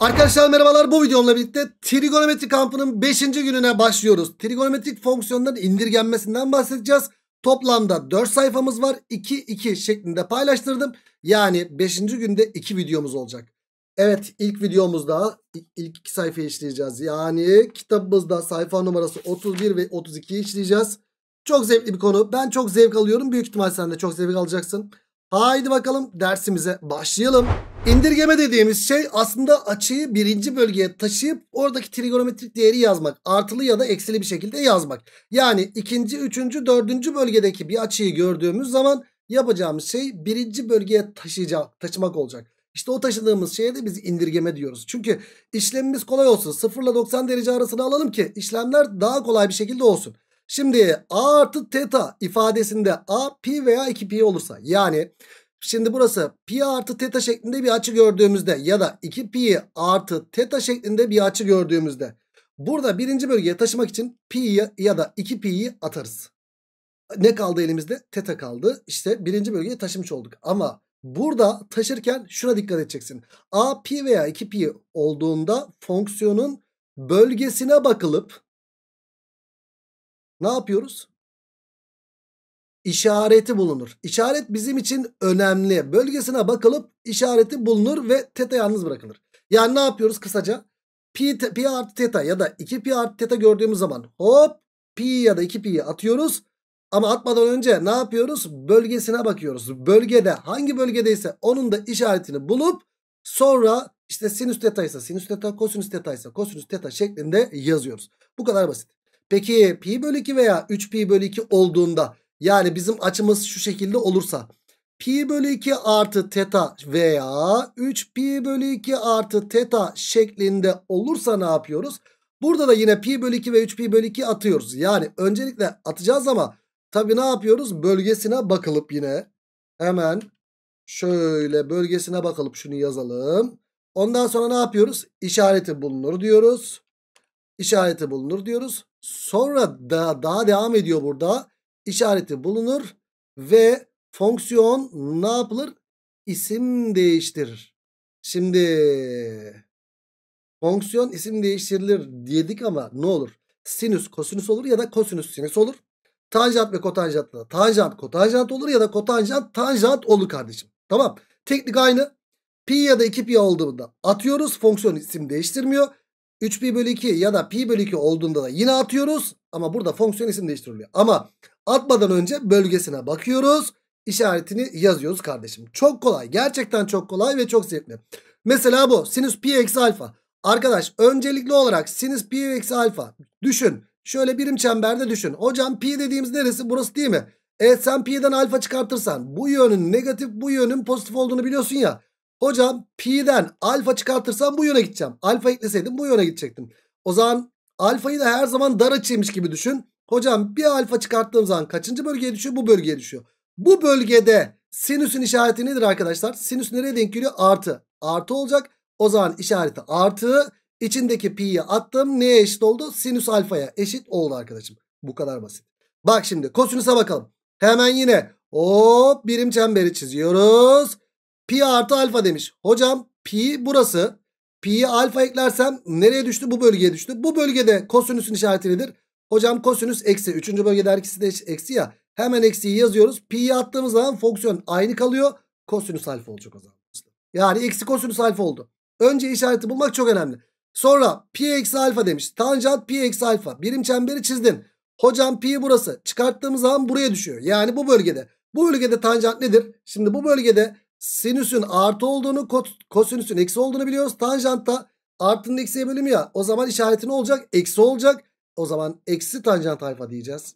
Arkadaşlar merhabalar bu videomla birlikte trigonometri kampının 5. gününe başlıyoruz. Trigonometrik fonksiyonların indirgenmesinden bahsedeceğiz. Toplamda 4 sayfamız var. 2 2 şeklinde paylaştırdım. Yani 5. günde 2 videomuz olacak. Evet ilk videomuzda ilk 2 sayfayı işleyeceğiz. Yani kitabımızda sayfa numarası 31 ve 32'yi işleyeceğiz. Çok zevkli bir konu. Ben çok zevk alıyorum. Büyük ihtimal sen de çok zevk alacaksın. Haydi bakalım dersimize başlayalım. İndirgeme dediğimiz şey aslında açıyı birinci bölgeye taşıyıp oradaki trigonometrik değeri yazmak. Artılı ya da eksili bir şekilde yazmak. Yani ikinci, üçüncü, dördüncü bölgedeki bir açıyı gördüğümüz zaman yapacağımız şey birinci bölgeye taşıyacak, taşımak olacak. İşte o taşıdığımız şeye de biz indirgeme diyoruz. Çünkü işlemimiz kolay olsun. 0 ile 90 derece arasını alalım ki işlemler daha kolay bir şekilde olsun. Şimdi a artı teta ifadesinde a pi veya 2 pi olursa yani Şimdi burası pi artı teta şeklinde bir açı gördüğümüzde ya da 2 pi artı teta şeklinde bir açı gördüğümüzde burada birinci bölgeye taşımak için pi ya da 2 pi'yi atarız. Ne kaldı elimizde? Teta kaldı. İşte birinci bölgeye taşımış olduk. Ama burada taşırken şuna dikkat edeceksin. A pi veya 2 pi olduğunda fonksiyonun bölgesine bakılıp ne yapıyoruz? işareti bulunur. İşaret bizim için önemli. Bölgesine bakılıp işareti bulunur ve teta yalnız bırakılır. Yani ne yapıyoruz kısaca? Pi, pi artı teta ya da 2pi artı teta gördüğümüz zaman hop pi ya da 2pi'yi atıyoruz. Ama atmadan önce ne yapıyoruz? Bölgesine bakıyoruz. Bölgede hangi bölgedeyse onun da işaretini bulup sonra işte sinüs teta ise sinüs teta, kosinüs teta ise kosinüs teta şeklinde yazıyoruz. Bu kadar basit. Peki pi bölü 2 veya 3 pi bölü 2 olduğunda yani bizim açımız şu şekilde olursa pi bölü 2 artı teta veya 3 pi bölü 2 artı teta şeklinde olursa ne yapıyoruz? Burada da yine pi bölü 2 ve 3 pi bölü 2 atıyoruz. Yani öncelikle atacağız ama tabii ne yapıyoruz? Bölgesine bakılıp yine hemen şöyle bölgesine bakılıp şunu yazalım. Ondan sonra ne yapıyoruz? İşareti bulunur diyoruz. İşareti bulunur diyoruz. Sonra da daha devam ediyor burada işareti bulunur ve fonksiyon ne yapılır? İsim değiştirir. Şimdi fonksiyon isim değiştirilir dedik ama ne olur? Sinüs kosinüs olur ya da kosinüs sinüs olur. Tanjant ve kotanjant da tanjant kotanjant olur ya da kotanjant tanjant olur kardeşim. Tamam. Teknik aynı. Pi ya da 2pi olduğunda atıyoruz. Fonksiyon isim değiştirmiyor. 3pi bölü 2 ya da pi bölü 2 olduğunda da yine atıyoruz. Ama burada fonksiyon isim değiştiriliyor. Ama Atmadan önce bölgesine bakıyoruz. İşaretini yazıyoruz kardeşim. Çok kolay. Gerçekten çok kolay ve çok zevkli. Mesela bu sinüs pi eksi alfa. Arkadaş öncelikli olarak sinüs pi eksi alfa düşün. Şöyle birim çemberde düşün. Hocam pi dediğimiz neresi? Burası değil mi? E sen pi'den alfa çıkartırsan bu yönün negatif bu yönün pozitif olduğunu biliyorsun ya. Hocam pi'den alfa çıkartırsam bu yöne gideceğim. Alfa ekleseydim bu yöne gidecektim. O zaman alfayı da her zaman dar açıymış gibi düşün. Hocam bir alfa çıkarttığım zaman kaçıncı bölgeye düşüyor? Bu bölgeye düşüyor. Bu bölgede sinüsün işareti nedir arkadaşlar? Sinüs nereye denk geliyor? Artı. Artı olacak. O zaman işareti artı. İçindeki pi'yi attım. Neye eşit oldu? Sinüs alfaya eşit oldu arkadaşım. Bu kadar basit. Bak şimdi kosinüse bakalım. Hemen yine o birim çemberi çiziyoruz. Pi artı alfa demiş. Hocam pi burası. Pi'yi alfa eklersem nereye düştü? Bu bölgeye düştü. Bu bölgede kosinüsün işareti nedir? Hocam kosinüs eksi. Üçüncü bölgede her de eksi ya. Hemen eksiyi yazıyoruz. Pi'yi attığımız zaman fonksiyon aynı kalıyor. Kosinüs alfa olacak o zaman. Yani eksi kosinüs alfa oldu. Önce işareti bulmak çok önemli. Sonra pi eksi alfa demiş. Tanjant pi eksi alfa. Birim çemberi çizdin. Hocam pi burası. Çıkarttığımız zaman buraya düşüyor. Yani bu bölgede. Bu bölgede tanjant nedir? Şimdi bu bölgede sinüsün artı olduğunu kosinüsün eksi olduğunu biliyoruz. tanjantta artının eksiye bölümü ya. O zaman işareti ne olacak? Eksi olacak. O zaman eksi tanjant alfa diyeceğiz.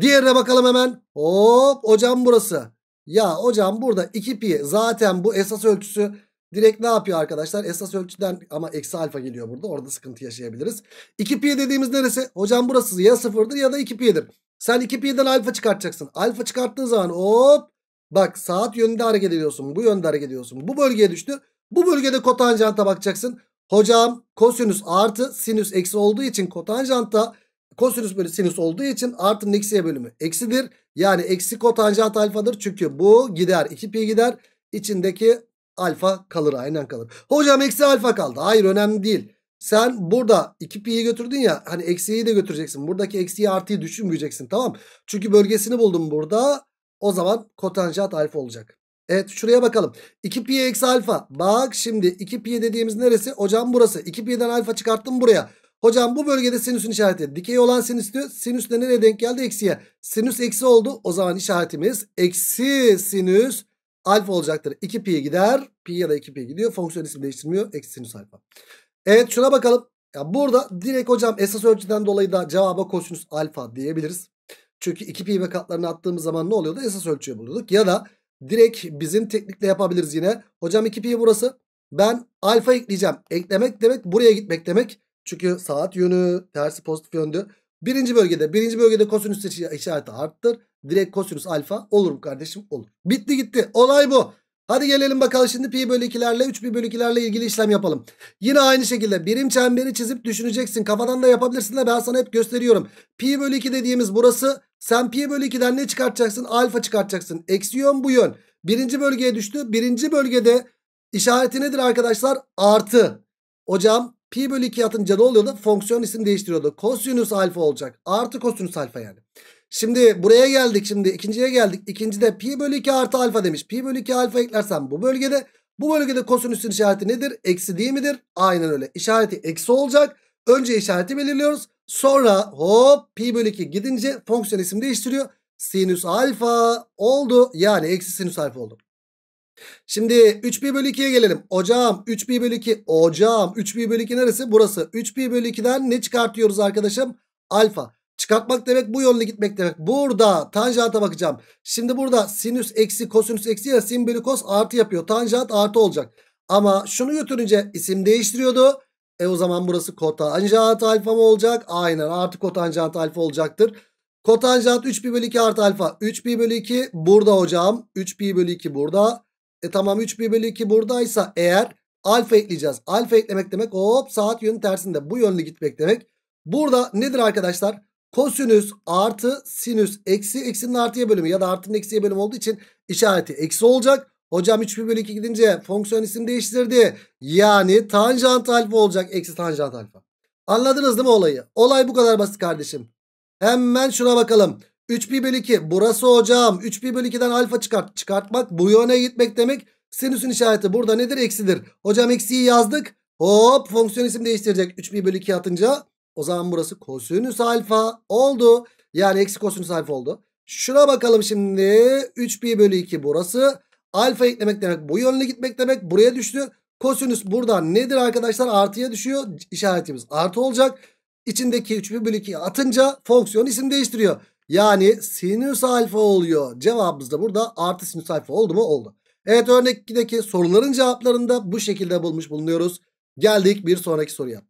Diğerine bakalım hemen. Hop hocam burası. Ya hocam burada 2 pi zaten bu esas ölçüsü direkt ne yapıyor arkadaşlar? Esas ölçüden ama eksi alfa geliyor burada. Orada sıkıntı yaşayabiliriz. 2 pi dediğimiz neresi? Hocam burası ya sıfırdır ya da 2 pi'dir. Sen 2 pi'den alfa çıkartacaksın. Alfa çıkarttığın zaman hop bak saat yönünde hareket ediyorsun. Bu yönde hareket ediyorsun. Bu bölgeye düştü. Bu bölgede kotanjanta bakacaksın. Hocam kosinüs artı sinüs eksi olduğu için kotanjant da kosinüs bölü sinüs olduğu için artının eksiye bölümü eksidir. Yani eksi kotanjant alfadır. Çünkü bu gider 2pi gider. İçindeki alfa kalır aynen kalır. Hocam eksi alfa kaldı. Hayır önemli değil. Sen burada 2pi'yi götürdün ya hani eksiyi de götüreceksin. Buradaki eksiyi artıyı düşünmeyeceksin tamam. Çünkü bölgesini buldum burada. O zaman kotanjant alfa olacak. Evet şuraya bakalım. 2pi eksi alfa. Bak şimdi 2pi dediğimiz neresi? Hocam burası. 2pi'den alfa çıkarttım buraya. Hocam bu bölgede sinüsün işareti. Dikey olan sinüs diyor. Sinüs de nereye denk geldi? Eksiye. Sinüs eksi oldu. O zaman işaretimiz eksi sinüs alfa olacaktır. 2pi gider. Pi ya da 2pi gidiyor. Fonksiyon ismi değiştirmiyor. Eksi sinüs alfa. Evet şuna bakalım. Ya burada direkt hocam esas ölçüden dolayı da cevaba kosinüs alfa diyebiliriz. Çünkü 2pi ve katlarını attığımız zaman ne oluyordu? Esas ölçüyü bulduk. Ya da Direkt bizim teknikle yapabiliriz yine. Hocam 2pi burası. Ben alfa ekleyeceğim. Eklemek demek buraya gitmek demek. Çünkü saat yönü tersi pozitif yöndü. Birinci bölgede birinci bölgede kosinüs işareti arttır. Direkt kosinüs alfa olur mu kardeşim? Olur. Bitti gitti. Olay bu. Hadi gelelim bakalım şimdi pi bölü 2'lerle 3 pi bölü 2'lerle ilgili işlem yapalım. Yine aynı şekilde birim çemberi çizip düşüneceksin. Kafadan da yapabilirsin de ben sana hep gösteriyorum. Pi bölü 2 dediğimiz burası. Sen pi bölü 2'den ne çıkartacaksın? Alfa çıkartacaksın. Eksi yön bu yön. Birinci bölgeye düştü. Birinci bölgede işareti nedir arkadaşlar? Artı. Hocam pi bölü 2 yatınca ne oluyordu? Fonksiyon isim değiştiriyordu. Kosinüs alfa olacak. Artı kosinüs alfa yani. Şimdi buraya geldik. Şimdi ikinciye geldik. İkincide pi bölü 2 artı alfa demiş. Pi bölü 2 alfa eklersen bu bölgede. Bu bölgede kosinüsün işareti nedir? Eksi değil midir? Aynen öyle. İşareti eksi olacak. Önce işareti belirliyoruz. Sonra hop pi bölü 2 gidince fonksiyon isim değiştiriyor. Sinüs alfa oldu. Yani eksi sinüs alfa oldu. Şimdi 3pi bölü 2'ye gelelim. Hocam 3pi bölü 2. Hocam 3pi bölü 2 neresi? Burası. 3pi bölü 2'den ne çıkartıyoruz arkadaşım? Alfa. Çıkartmak demek bu yönlü gitmek demek. Burada tanjanta bakacağım. Şimdi burada sinüs eksi kosinüs eksi ya sin bölü kos artı yapıyor. Tanjant artı olacak. Ama şunu götürünce isim değiştiriyordu. E o zaman burası kotanjant alfa mı olacak? Aynen artı kotanjant alfa olacaktır. Kotanjant 3 pi bölü 2 artı alfa. 3 pi bölü 2 burada hocam. 3 pi bölü 2 burada. E tamam 3 pi bölü 2 buradaysa eğer alfa ekleyeceğiz. Alfa eklemek demek hop saat yönü tersinde. Bu yönlü gitmek demek. Burada nedir arkadaşlar? Kosinüs artı sinüs eksi eksinin artıya bölümü ya da artının eksiye bölümü olduğu için işareti eksi olacak. Hocam 3 bölü 2 gidince fonksiyon isim değiştirdi. Yani tanjant alfa olacak. Eksi tanjant alfa. Anladınız değil mi olayı? Olay bu kadar basit kardeşim. Hemen şuna bakalım. 3 pi bölü 2 burası hocam. 3 pi bölü 2'den alfa çıkart. Çıkartmak bu yöne gitmek demek. Sinüsün işareti burada nedir? Eksidir. Hocam eksiyi yazdık. Hop fonksiyon isim değiştirecek. 3 pi bölü 2 atınca o zaman burası kosinüs alfa oldu. Yani eksi kosinüs alfa oldu. Şuna bakalım şimdi. 3pi bölü 2 burası. Alfa eklemek demek bu yönlü gitmek demek. Buraya düştü. Kosinüs burada nedir arkadaşlar? Artıya düşüyor. İşaretimiz artı olacak. İçindeki 3pi bölü 2 atınca fonksiyon isim değiştiriyor. Yani sinüs alfa oluyor. Cevabımız da burada artı sinüs alfa oldu mu? Oldu. Evet örnek 2'deki soruların cevaplarını da bu şekilde bulmuş bulunuyoruz. Geldik bir sonraki soruya.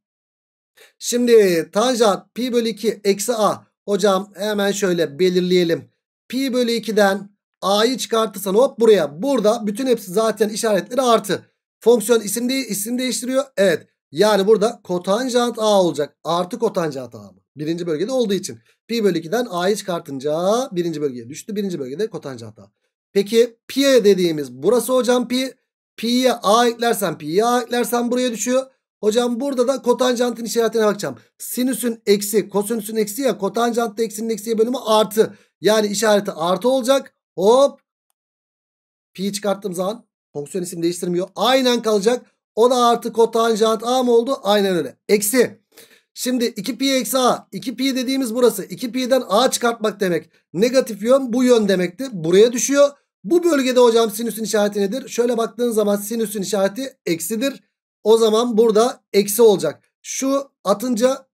Şimdi tanjant pi bölü 2 eksi a. Hocam hemen şöyle belirleyelim. Pi bölü 2'den a'yı çıkartırsan hop buraya. Burada bütün hepsi zaten işaretleri artı. Fonksiyon isim, de isim değiştiriyor. Evet. Yani burada kotanjant a olacak. Artı kotanjant a mı? Birinci bölgede olduğu için. Pi bölü 2'den a'yı çıkartınca birinci bölgeye düştü. Birinci bölgede kotanjant a. Peki pi'ye dediğimiz burası hocam pi. Pi'ye a eklersen pi'ye a eklersen buraya düşüyor. Hocam burada da kotanjantın işaretine bakacağım. Sinüsün eksi kosinüsün eksi ya kotanjant eksinin eksiye bölümü artı. Yani işareti artı olacak. Hop. pi çıkarttığım zaman fonksiyon isim değiştirmiyor. Aynen kalacak. O da artı kotanjant A mı oldu? Aynen öyle. Eksi. Şimdi 2pi eksi a. 2pi dediğimiz burası. 2pi'den a çıkartmak demek. Negatif yön bu yön demekti. Buraya düşüyor. Bu bölgede hocam sinüsün işareti nedir? Şöyle baktığın zaman sinüsün işareti eksidir. O zaman burada eksi olacak. Şu atınca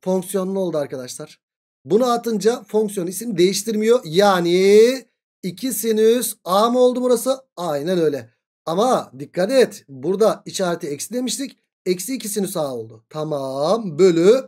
fonksiyonlu oldu arkadaşlar. Bunu atınca fonksiyon isim değiştirmiyor. Yani 2 sinüs a mı oldu burası? Aynen öyle. Ama dikkat et. Burada işareti eksi demiştik. Eksi 2 sinüs a oldu. Tamam bölü.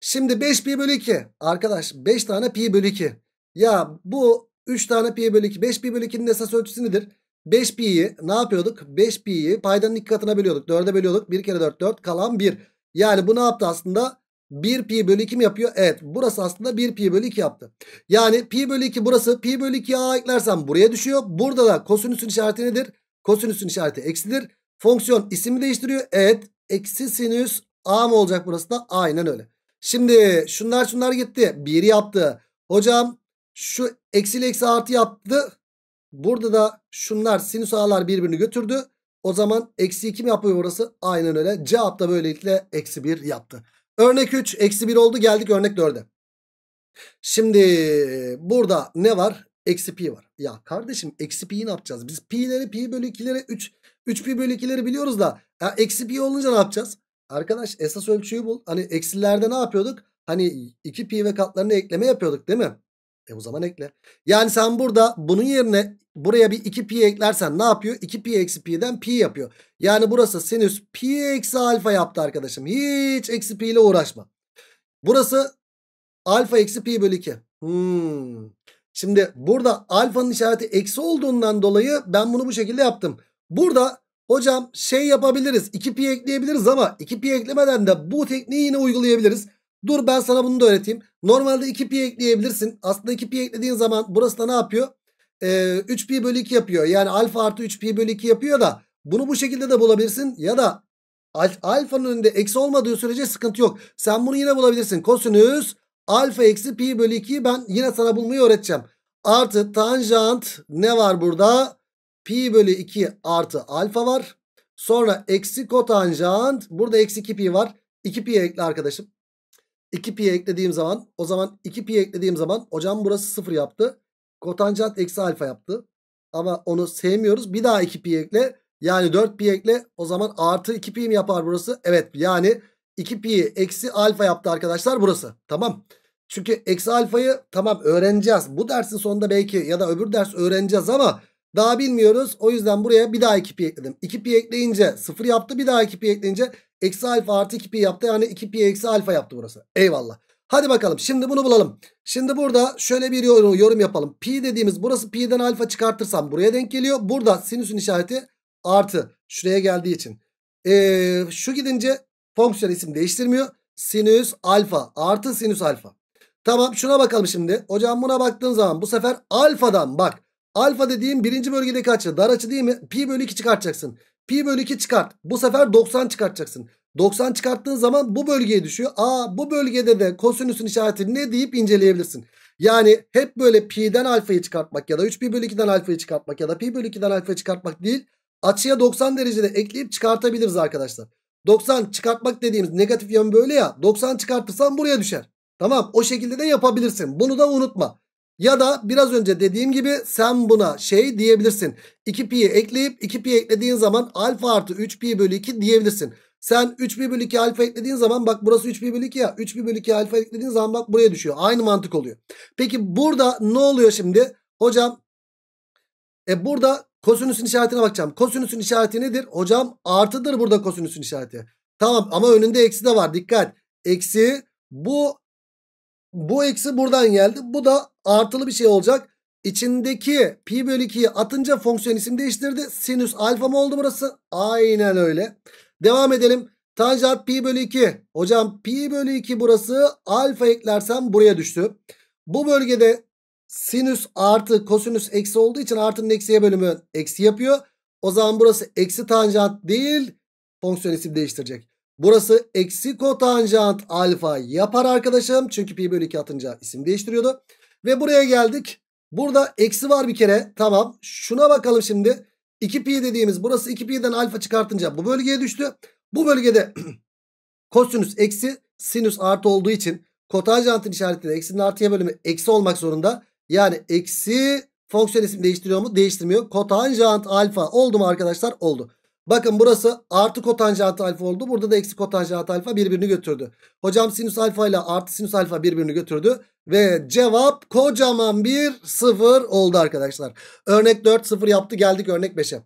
Şimdi 5 pi bölü 2. Arkadaş 5 tane pi bölü 2. Ya bu 3 tane pi bölü 2. 5 pi bölü 2'nin esas ölçüsü nedir? 5pi'yi ne yapıyorduk? 5pi'yi paydanın iki katına bölüyorduk. 4'e bölüyorduk. 1 kere 4 4 kalan 1. Yani bu ne yaptı aslında? 1 pi bölü 2 mi yapıyor? Evet. Burası aslında 1 pi bölü 2 yaptı. Yani pi bölü 2 burası. Pi bölü 2'ye a eklersem buraya düşüyor. Burada da kosinüsün işareti nedir? Kosinüsün işareti eksidir. Fonksiyon ismi değiştiriyor. Evet. Eksi sinüs a mı olacak burası da? Aynen öyle. Şimdi şunlar şunlar gitti. 1 yaptı. Hocam şu eksiyle eksi artı yaptı. Burada da şunlar sinüs ağlar birbirini götürdü. O zaman eksi 2 mi yapıyor burası? Aynen öyle. Cevap da böylelikle eksi 1 yaptı. Örnek 3 eksi 1 oldu geldik örnek 4'e. Şimdi burada ne var? Eksi pi var. Ya kardeşim eksi pi'yi ne yapacağız? Biz pi'leri pi bölü 2'lere 3 3 pi bölü 2'leri biliyoruz da ya eksi pi olunca ne yapacağız? Arkadaş esas ölçüyü bul. Hani eksilerde ne yapıyorduk? Hani 2 pi ve katlarını ekleme yapıyorduk değil mi? E o zaman ekle. Yani sen burada bunun yerine buraya bir 2pi eklersen ne yapıyor? 2pi eksi pi'den pi yapıyor. Yani burası sinüs pi eksi alfa yaptı arkadaşım. Hiç eksi pi ile uğraşma. Burası alfa eksi pi bölü 2. Hmm. Şimdi burada alfanın işareti eksi olduğundan dolayı ben bunu bu şekilde yaptım. Burada hocam şey yapabiliriz. 2pi ekleyebiliriz ama 2pi eklemeden de bu tekniği yine uygulayabiliriz. Dur ben sana bunu da öğreteyim. Normalde 2pi ekleyebilirsin. Aslında 2pi eklediğin zaman burası da ne yapıyor? Ee, 3pi bölü 2 yapıyor. Yani alfa artı 3pi bölü 2 yapıyor da bunu bu şekilde de bulabilirsin. Ya da alfanın önünde eksi olmadığı sürece sıkıntı yok. Sen bunu yine bulabilirsin. Kosinüs alfa eksi pi bölü 2'yi ben yine sana bulmayı öğreteceğim. Artı tanjant ne var burada? Pi bölü 2 artı alfa var. Sonra eksi kotanjant. Burada eksi 2 pi var. 2 pi ekle arkadaşım. 2pi eklediğim zaman o zaman 2pi eklediğim zaman hocam burası 0 yaptı. Kotanjant eksi alfa yaptı. Ama onu sevmiyoruz. Bir daha 2pi ekle. Yani 4pi ekle. O zaman artı 2pi mi yapar burası? Evet yani 2pi eksi alfa yaptı arkadaşlar burası. Tamam. Çünkü eksi alfayı tamam öğreneceğiz. Bu dersin sonunda belki ya da öbür ders öğreneceğiz ama daha bilmiyoruz. O yüzden buraya bir daha 2pi ekledim. 2pi ekleyince 0 yaptı. Bir daha 2pi ekleyince Eksi alfa artı 2 pi yaptı. Yani 2 pi eksi alfa yaptı burası. Eyvallah. Hadi bakalım şimdi bunu bulalım. Şimdi burada şöyle bir yorum, yorum yapalım. Pi dediğimiz burası pi'den alfa çıkartırsam buraya denk geliyor. Burada sinüsün işareti artı şuraya geldiği için. Ee, şu gidince fonksiyon isim değiştirmiyor. Sinüs alfa artı sinüs alfa. Tamam şuna bakalım şimdi. Hocam buna baktığın zaman bu sefer alfadan bak. Alfa dediğim birinci bölgedeki açı dar açı değil mi? Pi bölü 2 çıkartacaksın. Pi bölü 2 çıkart. Bu sefer 90 çıkartacaksın. 90 çıkarttığın zaman bu bölgeye düşüyor. Aa bu bölgede de kosinüsün işareti ne deyip inceleyebilirsin. Yani hep böyle pi'den alfayı çıkartmak ya da 3 pi bölü 2'den alfayı çıkartmak ya da pi bölü 2'den alfayı çıkartmak değil. Açıya 90 derecede ekleyip çıkartabiliriz arkadaşlar. 90 çıkartmak dediğimiz negatif yön böyle ya. 90 çıkartırsan buraya düşer. Tamam o şekilde de yapabilirsin. Bunu da unutma. Ya da biraz önce dediğim gibi sen buna şey diyebilirsin. 2pi'yi ekleyip 2pi eklediğin zaman alfa artı 3pi bölü 2 diyebilirsin. Sen 3pi bölü 2 alfa eklediğin zaman bak burası 3pi bölü 2 ya. 3pi bölü 2 alfa eklediğin zaman bak buraya düşüyor. Aynı mantık oluyor. Peki burada ne oluyor şimdi? Hocam e burada kosinüsün işaretine bakacağım. Kosinüsün işareti nedir? Hocam artıdır burada kosinüsün işareti. Tamam ama önünde eksi de var. Dikkat. Eksi bu bu eksi buradan geldi. Bu da artılı bir şey olacak. İçindeki pi bölü 2'yi atınca fonksiyon isim değiştirdi. Sinüs alfa mı oldu burası? Aynen öyle. Devam edelim. Tanjant pi bölü 2. Hocam pi bölü 2 burası. Alfa eklersem buraya düştü. Bu bölgede sinüs artı kosinüs eksi olduğu için artının eksiye bölümü eksi yapıyor. O zaman burası eksi tanjant değil. Fonksiyon isim değiştirecek. Burası eksi kotanjant alfa yapar arkadaşım. Çünkü pi bölü 2 atınca isim değiştiriyordu. Ve buraya geldik. Burada eksi var bir kere. Tamam. Şuna bakalım şimdi. 2pi dediğimiz burası 2pi'den alfa çıkartınca bu bölgeye düştü. Bu bölgede kosinüs eksi sinüs artı olduğu için kotanjantin işaretinde eksinin artıya bölümü eksi olmak zorunda. Yani eksi fonksiyon isim değiştiriyor mu? Değiştirmiyor. Kotanjant alfa oldu mu arkadaşlar? Oldu. Bakın burası artı kotanjant alfa oldu. Burada da eksi kotanjant alfa birbirini götürdü. Hocam sinüs alfa ile artı sinüs alfa birbirini götürdü. Ve cevap kocaman bir sıfır oldu arkadaşlar. Örnek 4 sıfır yaptı geldik örnek 5'e.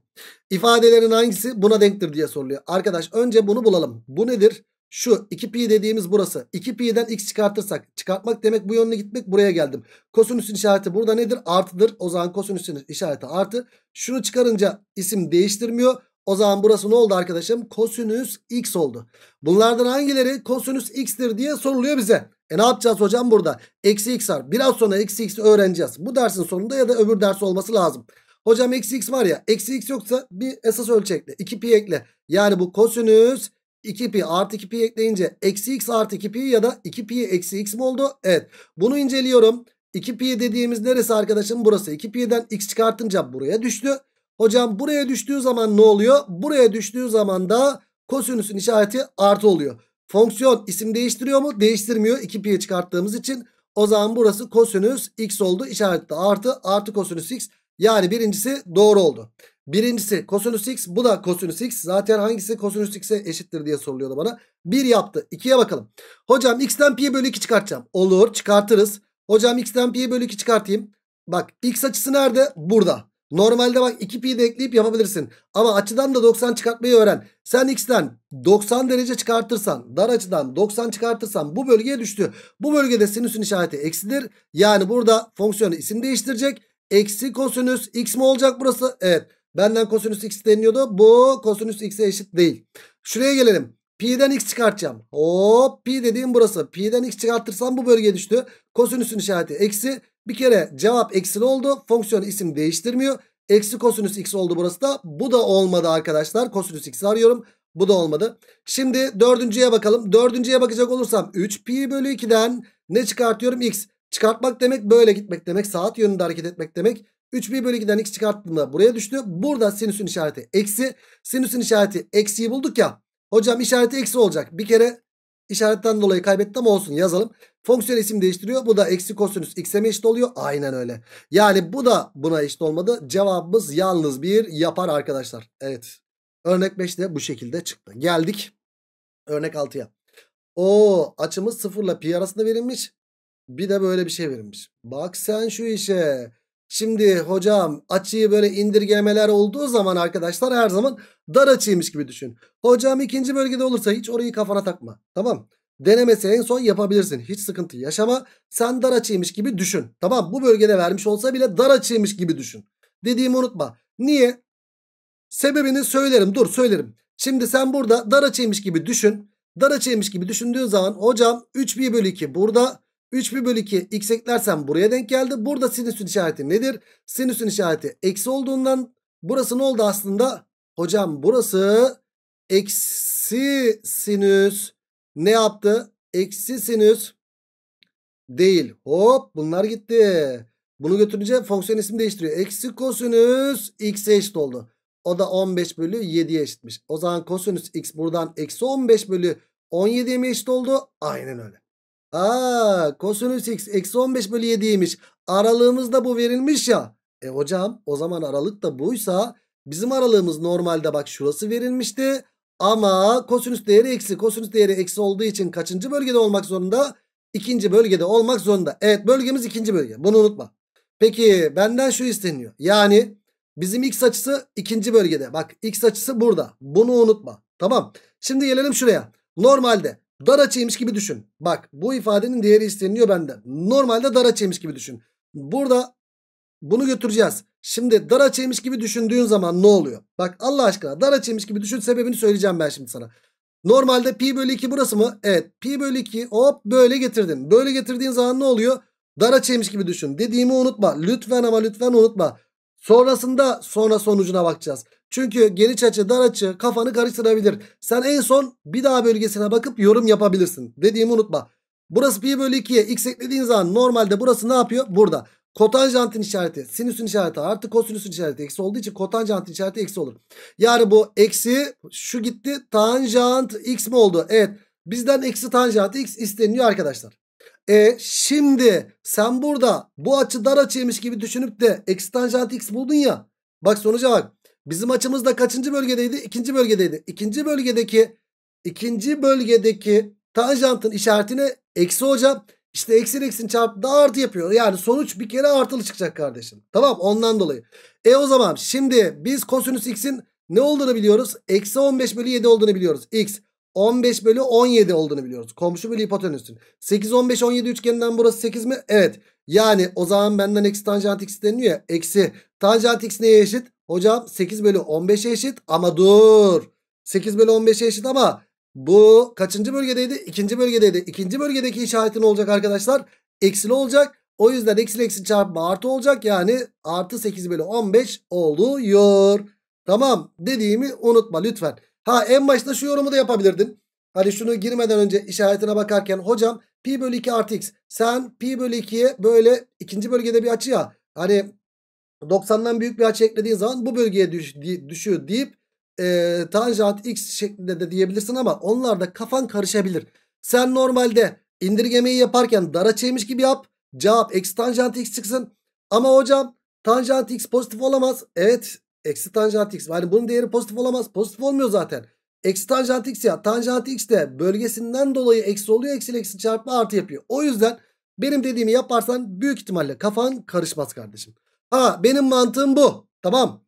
İfadelerin hangisi buna denktir diye soruluyor. Arkadaş önce bunu bulalım. Bu nedir? Şu 2pi dediğimiz burası. 2pi'den x çıkartırsak çıkartmak demek bu yönüne gitmek buraya geldim. Kosinüsün işareti burada nedir? Artıdır. O zaman kosinüsün işareti artı. Şunu çıkarınca isim değiştirmiyor. O zaman burası ne oldu arkadaşım? Kosinüs x oldu. Bunlardan hangileri kosinüs x'tir diye soruluyor bize. E ne yapacağız hocam burada? Eksi x var. Biraz sonra eksi x'i öğreneceğiz. Bu dersin sonunda ya da öbür ders olması lazım. Hocam eksi x var ya. Eksi x yoksa bir esas ölçekle. 2 pi ekle. Yani bu kosinüs 2 pi artı 2 pi ekleyince eksi x artı 2 pi ya da 2 pi eksi x mi oldu? Evet. Bunu inceliyorum. 2 pi dediğimiz neresi arkadaşım? Burası. 2 pi'den x çıkartınca buraya düştü. Hocam buraya düştüğü zaman ne oluyor? Buraya düştüğü zaman da kosinüsün işareti artı oluyor. Fonksiyon isim değiştiriyor mu? Değiştirmiyor. 2pi'ye çıkarttığımız için. O zaman burası kosinüs x oldu. İşaret de artı. Artı kosinüs x. Yani birincisi doğru oldu. Birincisi kosinüs x. Bu da kosinüs x. Zaten hangisi kosinüs x'e eşittir diye soruluyordu bana. 1 yaptı. 2'ye bakalım. Hocam x'ten pi bölü 2 çıkartacağım. Olur çıkartırız. Hocam x'ten pi bölü 2 çıkartayım. Bak x açısı nerede? Burada. Normalde bak 2pi de ekleyip yapabilirsin. Ama açıdan da 90 çıkartmayı öğren. Sen x'ten 90 derece çıkartırsan dar açıdan 90 çıkartırsan bu bölgeye düştü. Bu bölgede sinüsün işareti eksidir. Yani burada fonksiyonu isim değiştirecek. Eksi kosinüs x mi olacak burası? Evet. Benden kosinüs x deniyordu, Bu kosinüs x'e eşit değil. Şuraya gelelim. Pi'den x çıkartacağım. Hop pi dediğim burası. Pi'den x çıkartırsam bu bölgeye düştü. Kosinüsün işareti eksi. Bir kere cevap eksili oldu. Fonksiyon isim değiştirmiyor. Eksi kosinüs x oldu burası da. Bu da olmadı arkadaşlar. Kosinüs x'i arıyorum. Bu da olmadı. Şimdi dördüncüye bakalım. Dördüncüye bakacak olursam 3 pi bölü 2'den ne çıkartıyorum? X. Çıkartmak demek böyle gitmek demek. Saat yönünde hareket etmek demek. 3 pi bölü 2'den x çıkarttığımda buraya düştü. Burada sinüsün işareti eksi. Sinüsün işareti eksiyi bulduk ya. Hocam işareti eksi olacak. Bir kere İşaretten dolayı kaybettim olsun yazalım. Fonksiyon isim değiştiriyor. Bu da eksi kosinüs x'e eşit oluyor? Aynen öyle. Yani bu da buna eşit olmadı. Cevabımız yalnız bir yapar arkadaşlar. Evet. Örnek 5 de bu şekilde çıktı. Geldik. Örnek 6'ya. O açımız 0 ile pi arasında verilmiş. Bir de böyle bir şey verilmiş. Bak sen şu işe. Şimdi hocam açıyı böyle indirgemeler olduğu zaman arkadaşlar her zaman dar açıymış gibi düşün. Hocam ikinci bölgede olursa hiç orayı kafana takma. Tamam. Denemesi en son yapabilirsin. Hiç sıkıntı yaşama. Sen dar açıymış gibi düşün. Tamam bu bölgede vermiş olsa bile dar açıymış gibi düşün. Dediğimi unutma. Niye? Sebebini söylerim. Dur söylerim. Şimdi sen burada dar açıymış gibi düşün. Dar açıymış gibi düşündüğün zaman hocam 3 bir bölü 2 burada. 3 1 bölü 2 x eklersen buraya denk geldi. Burada sinüsün işareti nedir? Sinüsün işareti eksi olduğundan burası ne oldu aslında? Hocam burası eksi sinüs ne yaptı? Eksi sinüs değil. Hop bunlar gitti. Bunu götürünce fonksiyon ismi değiştiriyor. Eksi kosinüs x'e eşit oldu. O da 15 bölü 7'ye eşitmiş. O zaman kosinüs x buradan eksi 15 bölü 17'ye mi eşit oldu? Aynen öyle. Aa kosinüs x eksi 15 bölü 7'ymiş. Aralığımız da bu verilmiş ya. E hocam o zaman aralık da buysa bizim aralığımız normalde bak şurası verilmişti. Ama kosinüs değeri eksi. Kosinüs değeri eksi olduğu için kaçıncı bölgede olmak zorunda? İkinci bölgede olmak zorunda. Evet bölgemiz ikinci bölge. Bunu unutma. Peki benden şu isteniyor. Yani bizim x açısı ikinci bölgede. Bak x açısı burada. Bunu unutma. Tamam. Şimdi gelelim şuraya. Normalde Dar açıymış gibi düşün. Bak bu ifadenin değeri isteniyor bende. Normalde dar açıymış gibi düşün. Burada bunu götüreceğiz. Şimdi dar açıymış gibi düşündüğün zaman ne oluyor? Bak Allah aşkına dar açıymış gibi düşün sebebini söyleyeceğim ben şimdi sana. Normalde pi bölü 2 burası mı? Evet pi bölü 2 hop böyle getirdin. Böyle getirdiğin zaman ne oluyor? Dar açıymış gibi düşün. Dediğimi unutma. Lütfen ama lütfen unutma. Sonrasında sonra sonucuna bakacağız. Çünkü geniş açı, dar açı kafanı karıştırabilir. Sen en son bir daha bölgesine bakıp yorum yapabilirsin. Dediğimi unutma. Burası pi bölü 2'ye x eklediğin zaman normalde burası ne yapıyor? Burada. Kotanjantin işareti, sinüsün işareti artı kosinüsün işareti eksi olduğu için kotanjantin işareti eksi olur. Yani bu eksi şu gitti tanjant x mi oldu? Evet bizden eksi tanjant x isteniyor arkadaşlar. E şimdi sen burada bu açı dar açıymış gibi düşünüp de eksi tanjant x buldun ya. Bak sonuca bak. Bizim açımızda kaçıncı bölgedeydi? İkinci bölgedeydi. İkinci bölgedeki ikinci bölgedeki tanjantın işaretine eksi hocam. İşte eksi eksin çarptı da artı yapıyor. Yani sonuç bir kere artılı çıkacak kardeşim. Tamam ondan dolayı. E o zaman şimdi biz kosinüs x'in ne olduğunu biliyoruz? Eksi 15 bölü 7 olduğunu biliyoruz. X 15 bölü 17 olduğunu biliyoruz. Komşu bölü hipotenüsün. 8, 15, 17 üçgeninden burası 8 mi? Evet. Yani o zaman benden eksi tanjant x deniliyor ya. Eksi Tanjant x neye eşit? Hocam 8 bölü 15'e eşit ama dur. 8 bölü 15'e eşit ama bu kaçıncı bölgedeydi? İkinci bölgedeydi. İkinci bölgedeki işareti ne olacak arkadaşlar. Eksili olacak. O yüzden eksili eksi çarpma artı olacak. Yani artı 8 bölü 15 oluyor. Tamam dediğimi unutma lütfen. Ha en başta şu yorumu da yapabilirdin. Hani şunu girmeden önce işaretine bakarken hocam pi bölü 2 artı x. Sen pi bölü 2'ye böyle ikinci bölgede bir açı ya. Hani 90'dan büyük bir açı eklediğin zaman bu bölgeye düş, düşüyor deyip e, tanjant x şeklinde de diyebilirsin ama onlarda kafan karışabilir. Sen normalde indirgemeyi yaparken dar açıymış gibi yap. Cevap eksi tanjant x çıksın. Ama hocam tanjant x pozitif olamaz. Evet eksi tanjant x. Yani bunun değeri pozitif olamaz. Pozitif olmuyor zaten. Eksi tanjant x ya tanjant x de bölgesinden dolayı eksi oluyor. Eksi eksi çarpma artı yapıyor. O yüzden benim dediğimi yaparsan büyük ihtimalle kafan karışmaz kardeşim. Ha benim mantığım bu. Tamam.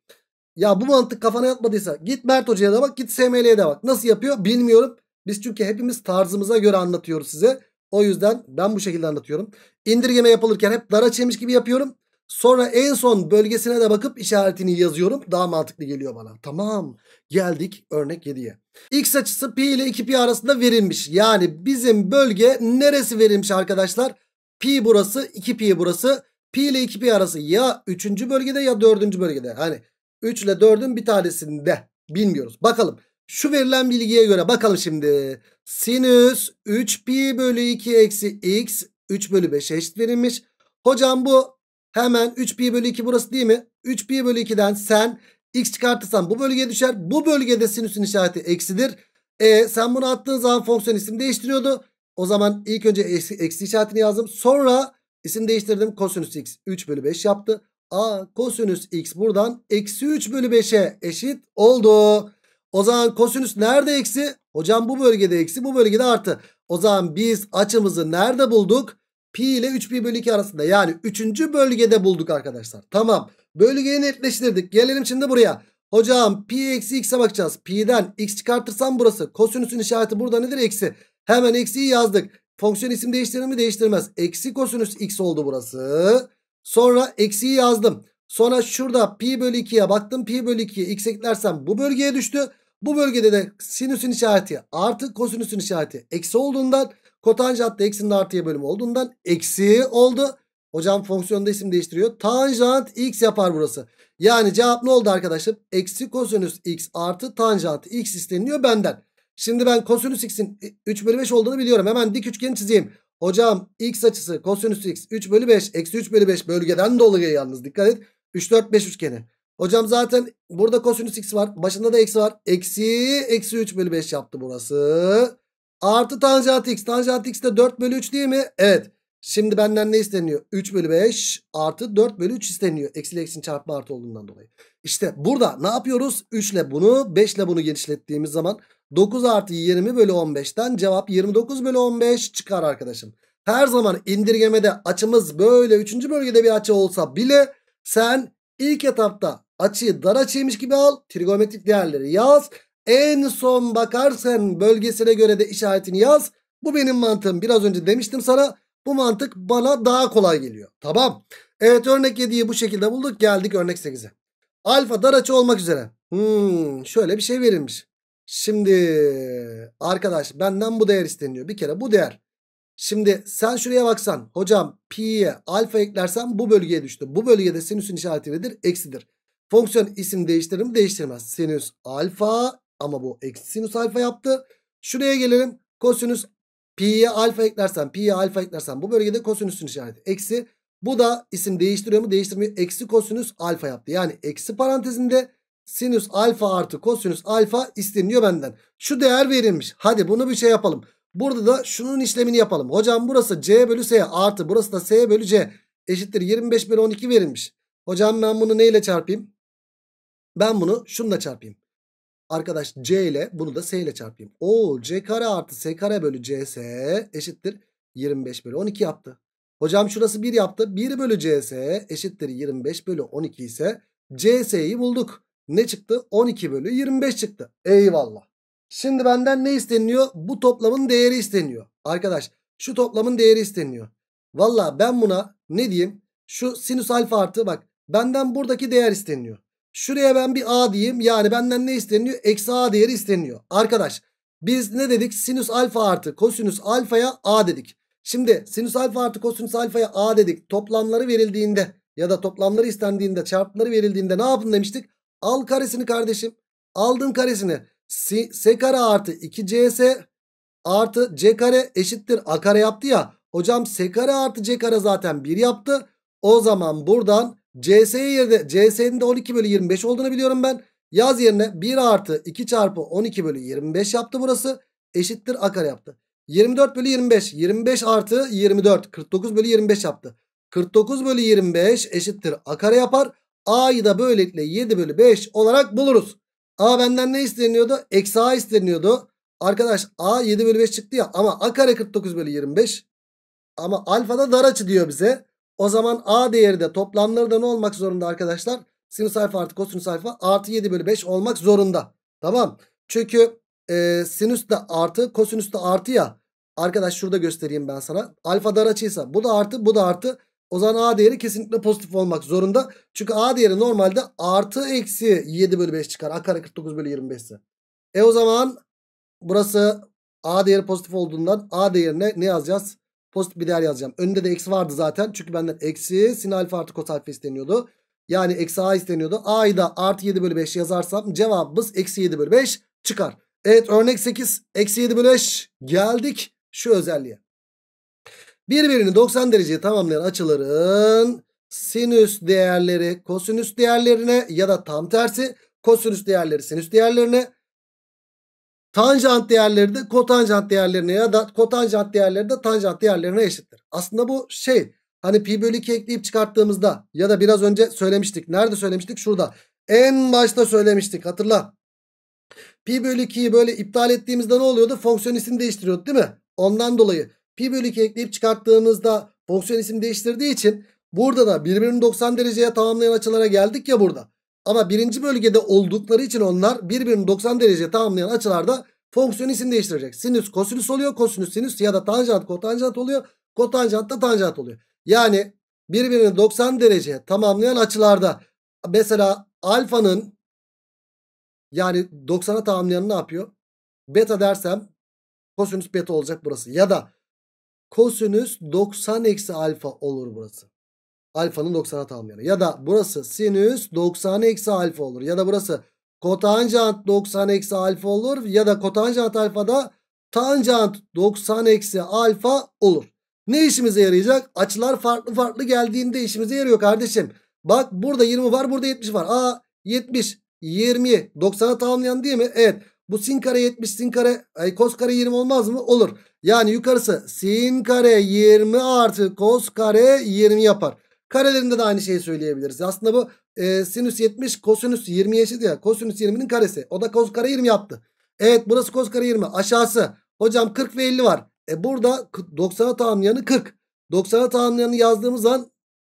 Ya bu mantık kafana yatmadıysa git Mert Hoca'ya da bak git SML'ye de bak. Nasıl yapıyor bilmiyorum. Biz çünkü hepimiz tarzımıza göre anlatıyoruz size. O yüzden ben bu şekilde anlatıyorum. İndirgeme yapılırken hep dara çemiş gibi yapıyorum. Sonra en son bölgesine de bakıp işaretini yazıyorum. Daha mantıklı geliyor bana. Tamam. Geldik örnek 7'ye. X açısı pi ile 2pi arasında verilmiş. Yani bizim bölge neresi verilmiş arkadaşlar? Pi burası, 2pi burası. Pi ile 2pi arası ya 3. bölgede ya 4. bölgede. Hani 3 ile 4'ün bir tanesinde. Bilmiyoruz. Bakalım. Şu verilen bilgiye göre bakalım şimdi. Sinüs 3 pi bölü 2 eksi x 3 bölü 5 eşit verilmiş. Hocam bu hemen 3 pi bölü 2 burası değil mi? 3 pi bölü 2'den sen x çıkartırsan bu bölgeye düşer. Bu bölgede sinüsün işareti eksidir. E, sen bunu attığın zaman fonksiyon isim değiştiriyordu. O zaman ilk önce eksi, eksi işaretini yazdım. Sonra İsim değiştirdim. Kosinüs x 3 bölü 5 yaptı. A kosinüs x buradan eksi 3 bölü 5'e eşit oldu. O zaman kosinüs nerede eksi? Hocam bu bölgede eksi bu bölgede artı. O zaman biz açımızı nerede bulduk? Pi ile 3pi bölü 2 arasında yani 3. bölgede bulduk arkadaşlar. Tamam bölgeyi netleştirdik. Gelelim şimdi buraya. Hocam pi eksi x'e bakacağız. Pi'den x çıkartırsam burası. Kosinüsün işareti burada nedir? Eksi. Hemen eksiyi yazdık. Fonksiyon isim değiştirir mi? Değiştirmez. Eksi kosinüs x oldu burası. Sonra eksiyi yazdım. Sonra şurada pi bölü 2'ye baktım. Pi bölü 2'ye x eklersem bu bölgeye düştü. Bu bölgede de sinüsün işareti artı kosinüsün işareti eksi olduğundan kotanjant da eksinin artıya bölümü olduğundan eksi oldu. Hocam fonksiyonda isim değiştiriyor. Tanjant x yapar burası. Yani cevap ne oldu arkadaşım? Eksi kosinüs x artı tanjant x isteniliyor benden. Şimdi ben kosinüs x'in 3 bölü 5 olduğunu biliyorum. Hemen dik üçgen çizeyim. Hocam x açısı kosinüs x 3 bölü 5 eksi 3 bölü 5 bölgeden dolayı yalnız dikkat et. 3 4 5 üçgeni. Hocam zaten burada kosinüs x var. Başında da eksi var. Eksi eksi 3 bölü 5 yaptı burası. Artı tanjant x. Tanjant x de 4 bölü 3 değil mi? Evet. Şimdi benden ne isteniyor? 3 bölü 5 artı 4 bölü 3 isteniyor. Eksi eksin çarpma artı olduğundan dolayı. İşte burada ne yapıyoruz? 3 ile bunu 5 ile bunu genişlettiğimiz zaman 9 artı 20 bölü 15'ten cevap 29 bölü 15 çıkar arkadaşım. Her zaman indirgemede açımız böyle 3. bölgede bir açı olsa bile sen ilk etapta açıyı dar açıymış gibi al. Trigonometrik değerleri yaz. En son bakarsan bölgesine göre de işaretini yaz. Bu benim mantığım. Biraz önce demiştim sana. Bu mantık bana daha kolay geliyor. Tamam. Evet örnek 7'yi bu şekilde bulduk. Geldik örnek 8'e. Alfa dar açı olmak üzere. Hmm, şöyle bir şey verilmiş. Şimdi arkadaş benden bu değer isteniyor. Bir kere bu değer. Şimdi sen şuraya baksan hocam pi'ye alfa eklersen bu bölgeye düştü. Bu bölgede sinüsün işareti nedir? Eksidir. Fonksiyon isim değiştirir mi? Değiştirmez. Sinüs alfa ama bu eksi sinüs alfa yaptı. Şuraya gelelim. Kosinüs pi'ye alfa eklersen pi'ye alfa eklersen bu bölgede kosinüsün işareti eksi. Bu da isim değiştiriyor mu? Değiştirmiyor. Eksi kosinüs alfa yaptı. Yani eksi parantezinde sinüs alfa artı kosinüs alfa isteniyor benden. Şu değer verilmiş. Hadi bunu bir şey yapalım. Burada da şunun işlemini yapalım. Hocam burası c bölü s artı burası da s bölü c eşittir 25 bölü 12 verilmiş. Hocam ben bunu neyle çarpayım? Ben bunu şunla çarpayım. Arkadaş c ile bunu da s ile çarpayım. O c kare artı s kare bölü cs eşittir 25 bölü 12 yaptı. Hocam şurası 1 yaptı. 1 bölü cs eşittir 25 bölü 12 ise cs'yi bulduk ne çıktı? 12 bölü 25 çıktı. Eyvallah. Şimdi benden ne isteniyor? Bu toplamın değeri isteniyor. Arkadaş şu toplamın değeri isteniyor. Valla ben buna ne diyeyim? Şu sinüs alfa artı bak benden buradaki değer isteniyor. Şuraya ben bir a diyeyim. Yani benden ne isteniyor? Eksi a değeri isteniyor. Arkadaş biz ne dedik? Sinüs alfa artı kosinüs alfaya a dedik. Şimdi sinüs alfa artı kosinüs alfaya a dedik. Toplamları verildiğinde ya da toplamları istendiğinde çarpımları verildiğinde ne yapın demiştik? Al karesini kardeşim. Aldım karesini. S, S kare artı 2CS artı C kare eşittir A kare yaptı ya. Hocam S kare artı C kare zaten 1 yaptı. O zaman buradan CS'ye yerine CS'nin de 12 bölü 25 olduğunu biliyorum ben. Yaz yerine 1 artı 2 çarpı 12 bölü 25 yaptı burası. Eşittir A kare yaptı. 24 bölü 25. 25 artı 24. 49 bölü 25 yaptı. 49 bölü 25 eşittir A kare yapar. A'yı da böylelikle 7 bölü 5 olarak buluruz. A benden ne isteniyordu? Eksi A isteniyordu. Arkadaş A 7 bölü 5 çıktı ya ama A kare 49 bölü 25. Ama alfa da dar açı diyor bize. O zaman A değeri de toplamları da ne olmak zorunda arkadaşlar? Sinüs alfa artı kosinüs alfa artı 7 bölü 5 olmak zorunda. Tamam. Çünkü e, sinüs de artı kosinüs de artı ya. Arkadaş şurada göstereyim ben sana. Alfa dar açıysa bu da artı bu da artı. O zaman A değeri kesinlikle pozitif olmak zorunda. Çünkü A değeri normalde artı eksi 7 bölü 5 çıkar. A kare 49 bölü 25 ise. E o zaman burası A değeri pozitif olduğundan A değerine ne yazacağız? Pozitif bir değer yazacağım. Önünde de eksi vardı zaten. Çünkü benden eksi sin alfa artı kos alfa isteniyordu. Yani eksi A isteniyordu. A'yı da artı 7 bölü 5 yazarsam cevabımız eksi 7 bölü 5 çıkar. Evet örnek 8 eksi 7 bölü 5 geldik şu özelliğe. Birbirini 90 dereceye tamamlayan açıların sinüs değerleri kosinüs değerlerine ya da tam tersi kosinüs değerleri sinüs değerlerine tanjant değerleri de kotanjant değerlerine ya da kotanjant değerleri de tanjant değerlerine eşittir. Aslında bu şey hani pi bölü 2 ekleyip çıkarttığımızda ya da biraz önce söylemiştik. Nerede söylemiştik? Şurada. En başta söylemiştik hatırla. Pi bölü 2'yi böyle iptal ettiğimizde ne oluyordu? Fonksiyon isim değiştiriyordu değil mi? Ondan dolayı Pi bölü 2 ekleyip çıkarttığımızda fonksiyon isim değiştirdiği için burada da birbirini 90 dereceye tamamlayan açılara geldik ya burada. Ama birinci bölgede oldukları için onlar birbirini 90 dereceye tamamlayan açılarda fonksiyon isim değiştirecek. Sinüs kosinüs oluyor. Kosinüs sinüs ya da tanjant kotanjant oluyor. Kotanjant da tanjant oluyor. Yani birbirini 90 dereceye tamamlayan açılarda mesela alfanın yani 90'a tamamlayan ne yapıyor? Beta dersem kosinüs beta olacak burası. Ya da kosinüs 90 eksi alfa olur burası. Alfanın 90'a tamamlayanı. Ya da burası sinüs 90 eksi alfa olur. Ya da burası kotanjant 90 eksi alfa olur. Ya da kotanjant alfa da tanjant 90 eksi alfa olur. Ne işimize yarayacak? Açılar farklı farklı geldiğinde işimize yarıyor kardeşim. Bak burada 20 var burada 70 var. Aa 70 20 90'a tamamlayan değil mi? Evet. Bu sin kare 70 sin kare ay, kos kare 20 olmaz mı? Olur. Yani yukarısı sin kare 20 artı kos kare 20 yapar. Karelerinde de aynı şeyi söyleyebiliriz. Aslında bu e, sinüs 70 kosinüs 20 eşit ya. Kosinüs 20'nin karesi. O da kos kare 20 yaptı. Evet burası kos kare 20. Aşağısı hocam 40 ve 50 var. E burada 90'a tamamlayanı 40. 90'a tamamlayanı yazdığımız an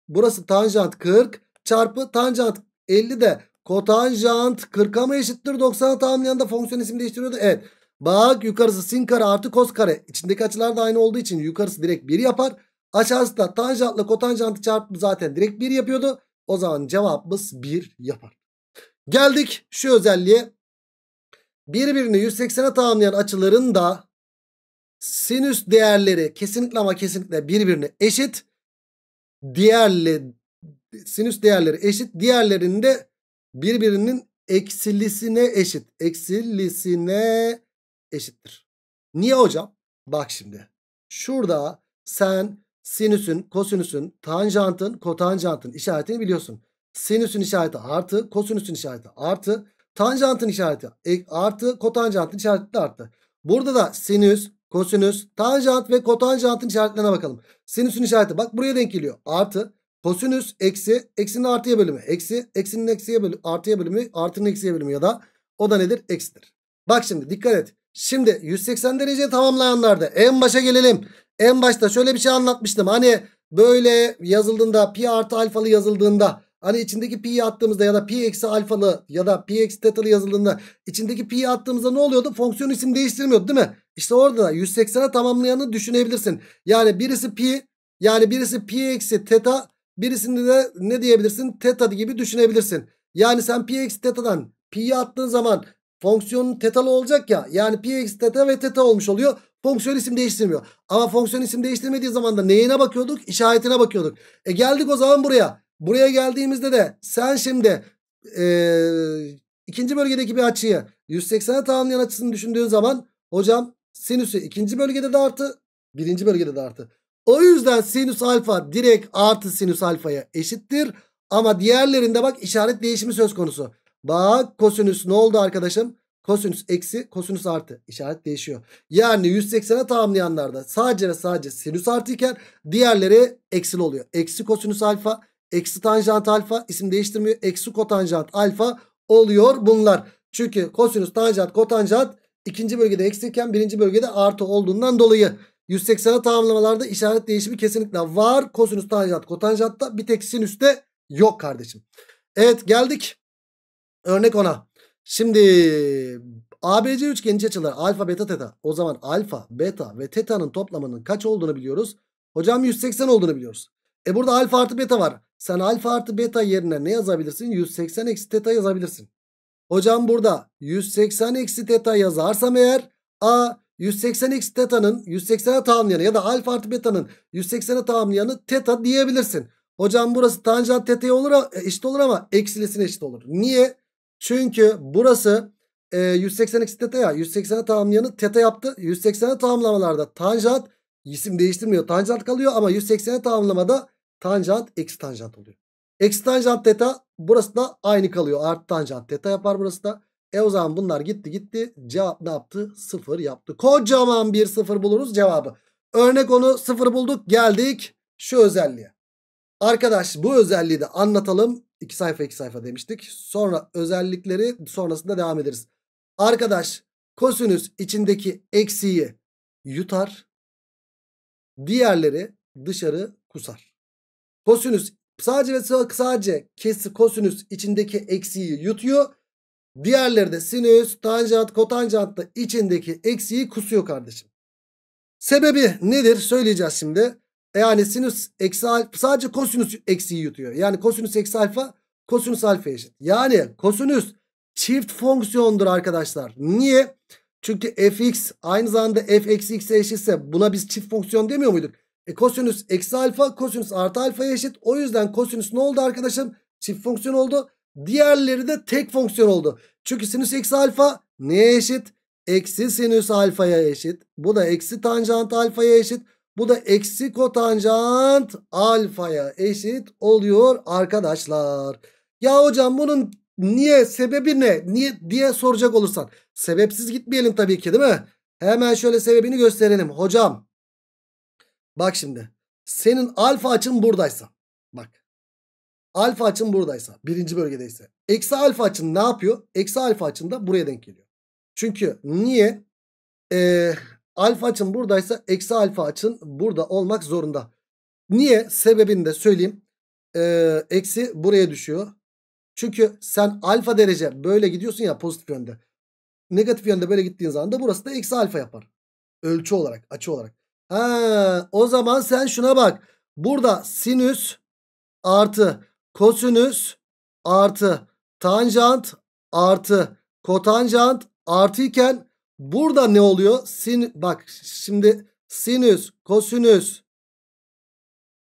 burası tanjant 40 çarpı tanjant 50 de kotanjant 40'a mı eşittir 90'a tamamlayan da fonksiyon isim değiştiriyordu. Evet Bak yukarısı sin kare artı kos kare. İçindeki açılar da aynı olduğu için yukarısı direkt 1 yapar. Aşağısı da tanjantla kotanjantı çarpımı zaten direkt 1 yapıyordu. O zaman cevabımız 1 yapar. Geldik şu özelliğe. Birbirini 180'e tamamlayan açıların da sinüs değerleri kesinlikle ama kesinlikle birbirine eşit. Diğerle sinüs değerleri eşit. Diğerlerinde birbirinin eksilisine eşit. Eksilisine eşittir. Niye hocam? Bak şimdi. Şurada sen sinüsün, kosinüsün, tanjantın, kotanjantın işaretini biliyorsun. Sinüsün işareti artı, kosinüsün işareti artı, tanjantın işareti e, artı, kotanjantın işareti artı. Burada da sinüs, kosinüs, tanjant ve kotanjantın işaretlerine bakalım. Sinüsün işareti bak buraya denk geliyor. Artı, kosinüs, eksi, eksinin artıya bölümü, eksi, eksinin eksiye bölümü, artıya bölümü, artının eksiye bölümü ya da o da nedir? Eksidir. Bak şimdi dikkat et. Şimdi 180 derece tamamlayanlarda en başa gelelim. En başta şöyle bir şey anlatmıştım. Hani böyle yazıldığında pi artı alfalı yazıldığında hani içindeki pi attığımızda ya da pi eksi alfalı ya da pi eksi tetalı yazıldığında içindeki pi attığımızda ne oluyordu? Fonksiyon isim değiştirmiyordu değil mi? İşte orada da 180'e tamamlayanı düşünebilirsin. Yani birisi pi yani birisi pi eksi teta birisinde de ne diyebilirsin? Teta gibi düşünebilirsin. Yani sen pi eksi tetadan pi'yi attığın zaman Fonksiyonun tetalı olacak ya. Yani pi eksi teta ve teta olmuş oluyor. Fonksiyon isim değiştirmiyor. Ama fonksiyon isim değiştirmediği zaman da neyine bakıyorduk? İşaretine bakıyorduk. E geldik o zaman buraya. Buraya geldiğimizde de sen şimdi e, ikinci bölgedeki bir açıyı 180'e tamamlayan açısını düşündüğün zaman hocam sinüsü ikinci bölgede de artı birinci bölgede de artı. O yüzden sinüs alfa direkt artı sinüs alfaya eşittir. Ama diğerlerinde bak işaret değişimi söz konusu. Bak kosinüs ne oldu arkadaşım? Kosinüs eksi kosinüs artı. işaret değişiyor. Yani 180'e tamamlayanlarda sadece ve sadece sinüs artı diğerleri eksil oluyor. Eksi kosinüs alfa, eksi tanjant alfa isim değiştirmiyor. Eksi kotanjant alfa oluyor bunlar. Çünkü kosinüs, tanjant, kotanjant ikinci bölgede eksilken birinci bölgede artı olduğundan dolayı 180'e tamamlamalarda işaret değişimi kesinlikle var. Kosinüs, tanjant, kotanjantta bir tek sinüs de yok kardeşim. Evet geldik Örnek ona. Şimdi ABC üçgeni açılar alfa beta teta. O zaman alfa beta ve teta'nın toplamının kaç olduğunu biliyoruz. Hocam 180 olduğunu biliyoruz. E burada alfa artı beta var. Sen alfa artı beta yerine ne yazabilirsin? 180 eksi teta yazabilirsin. Hocam burada 180 eksi teta yazarsam eğer a 180 eksi teta'nın 180'e tamamlayanı ya da alfa artı beta'nın 180'e tamamlayanı teta diyebilirsin. Hocam burası tanjant teta'ya olur, e, eşit olur ama eksilesine eşit olur. Niye? Çünkü burası e, 180 eksi teta ya. 180'e tamamlayanı teta yaptı. 180'e tamamlamalarda tanjant isim değiştirmiyor. Tanjant kalıyor ama 180'e tamamlamada tanjant eksi tanjant oluyor. Eksi tanjant teta burası da aynı kalıyor. Artı tanjant teta yapar burası da. E o zaman bunlar gitti gitti. Cevap ne yaptı? Sıfır yaptı. Kocaman bir sıfır buluruz cevabı. Örnek onu sıfır bulduk. Geldik şu özelliğe. Arkadaş bu özelliği de anlatalım. 2 sayfa 2 sayfa demiştik. Sonra özellikleri sonrasında devam ederiz. Arkadaş kosinüs içindeki eksiği yutar. Diğerleri dışarı kusar. Kosinüs sadece ve sadece kesi kosinüs içindeki eksiği yutuyor. Diğerleri de sinüs, tanjant, kotanjant da içindeki eksiği kusuyor kardeşim. Sebebi nedir söyleyeceğiz şimdi. Yani sinüs eksi alfa sadece kosinüs eksiği yutuyor. Yani kosinüs eksi alfa kosinüs alfa eşit. Yani kosinüs çift fonksiyondur arkadaşlar. Niye? Çünkü fx aynı zamanda f eksi x'e eşitse buna biz çift fonksiyon demiyor muyduk? E kosinüs eksi alfa kosinüs artı alfa eşit. O yüzden kosinüs ne oldu arkadaşım? Çift fonksiyon oldu. Diğerleri de tek fonksiyon oldu. Çünkü sinüs eksi alfa neye eşit? Eksi sinüs alfaya eşit. Bu da eksi tanjant alfaya eşit. Bu da eksi kotanjant alfaya eşit oluyor arkadaşlar. Ya hocam bunun niye sebebi ne niye diye soracak olursan. Sebepsiz gitmeyelim tabii ki değil mi? Hemen şöyle sebebini gösterelim. Hocam bak şimdi senin alfa açın buradaysa bak alfa açın buradaysa birinci bölgedeyse eksi alfa açın ne yapıyor? Eksi alfa açın da buraya denk geliyor. Çünkü niye? Eee Alfa açın buradaysa eksi alfa açın burada olmak zorunda. Niye? Sebebini de söyleyeyim. Ee, eksi buraya düşüyor. Çünkü sen alfa derece böyle gidiyorsun ya pozitif yönde. Negatif yönde böyle gittiğin zaman da burası da eksi alfa yapar. Ölçü olarak, açı olarak. Ha, o zaman sen şuna bak. Burada sinüs artı kosinüs artı tanjant artı kotanjant artı iken Burada ne oluyor? Sin bak şimdi sinüs, kosinüs,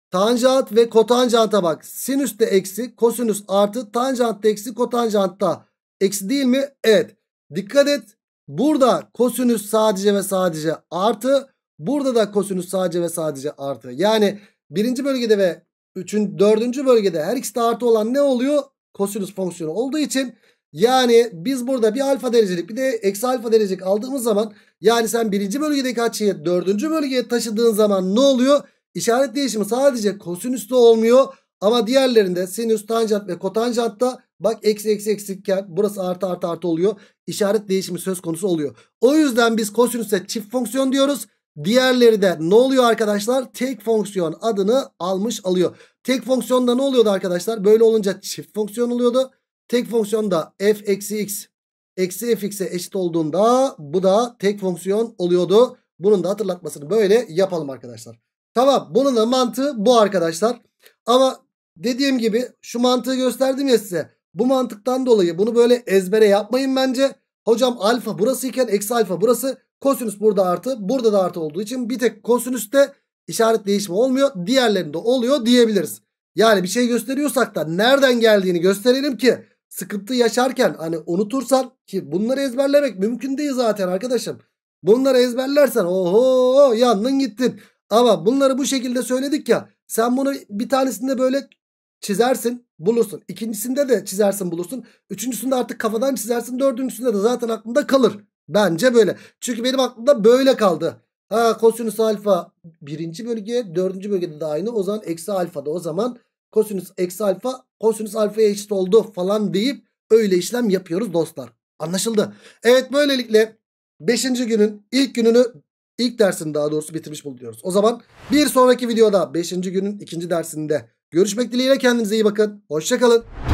tanjant ve kotanjanta bak. Sinüs de eksi, kosinüs artı, tanjant da eksi, kotanjant da eksi değil mi? Evet. Dikkat et. Burada kosinüs sadece ve sadece artı. Burada da kosinüs sadece ve sadece artı. Yani birinci bölgede ve üçün, dördüncü bölgede her ikisi de artı olan ne oluyor? Kosinüs fonksiyonu olduğu için yani biz burada bir alfa derecelik bir de eksi alfa derecelik aldığımız zaman yani sen birinci bölgedeki açıyı dördüncü bölgeye taşıdığın zaman ne oluyor? İşaret değişimi sadece kosinüste olmuyor ama diğerlerinde sinüs, tanjant ve kotanjantta bak eksi eksi eksikken burası artı artı artı oluyor. İşaret değişimi söz konusu oluyor. O yüzden biz kosinüste çift fonksiyon diyoruz. Diğerleri de ne oluyor arkadaşlar? Tek fonksiyon adını almış alıyor. Tek fonksiyonda ne oluyordu arkadaşlar? Böyle olunca çift fonksiyon oluyordu. Tek fonksiyonda f eksi x eksi fx'e eşit olduğunda bu da tek fonksiyon oluyordu. Bunun da hatırlatmasını böyle yapalım arkadaşlar. Tamam bunun da mantığı bu arkadaşlar. Ama dediğim gibi şu mantığı gösterdim ya size. Bu mantıktan dolayı bunu böyle ezbere yapmayın bence. Hocam alfa burası iken eksi alfa burası. Kosinüs burada artı burada da artı olduğu için bir tek kosinüste işaret değişimi olmuyor. Diğerlerinde oluyor diyebiliriz. Yani bir şey gösteriyorsak da nereden geldiğini gösterelim ki sıkıntı yaşarken hani unutursan ki bunları ezberlemek mümkün değil zaten arkadaşım. Bunları ezberlersen oho yandın gittin. Ama bunları bu şekilde söyledik ya sen bunu bir tanesinde böyle çizersin bulursun. İkincisinde de çizersin bulursun. Üçüncüsünde artık kafadan çizersin. Dördüncüsünde de zaten aklında kalır. Bence böyle. Çünkü benim aklımda böyle kaldı. Ha kosinüs alfa birinci bölge dördüncü bölgede de aynı. O zaman eksi alfa da o zaman kosinüs eksi alfa kosinüs alfaya eşit oldu falan deyip öyle işlem yapıyoruz dostlar. Anlaşıldı. Evet böylelikle 5. günün ilk gününü ilk dersini daha doğrusu bitirmiş buluyoruz O zaman bir sonraki videoda 5. günün ikinci dersinde görüşmek dileğiyle kendinize iyi bakın. Hoşçakalın.